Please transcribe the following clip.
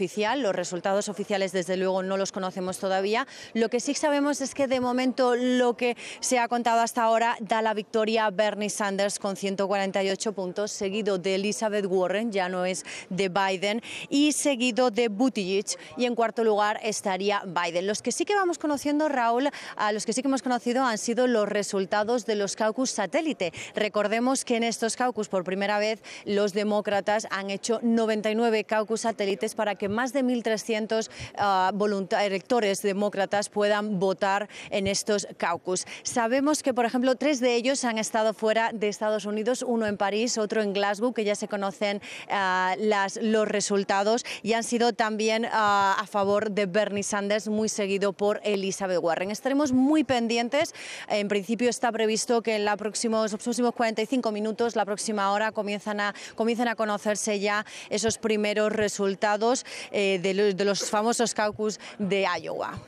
oficial. Los resultados oficiales, desde luego, no los conocemos todavía. Lo que sí sabemos es que, de momento, lo que se ha contado hasta ahora da la victoria a Bernie Sanders con 148 puntos, seguido de Elizabeth Warren, ya no es de Biden, y seguido de Buttigieg. Y en cuarto lugar estaría Biden. Los que sí que vamos conociendo, Raúl, a los que sí que hemos conocido han sido los resultados de los caucus satélite. Recordemos que en estos caucus, por primera vez, los demócratas han hecho 99 caucus satélites para que más de 1.300 ah, eh, electores demócratas puedan votar en estos caucus. Sabemos que, por ejemplo, tres de ellos han estado fuera de Estados Unidos, uno en París, otro en Glasgow, que ya se conocen ah, los resultados y han sido también ah, a favor de Bernie Sanders, muy seguido por Elizabeth Warren. Estaremos muy pendientes. En principio está previsto que en los próximos 45 minutos, la próxima hora, comiencen a conocerse ya esos primeros resultados. Eh, de los famosos caucus de Iowa.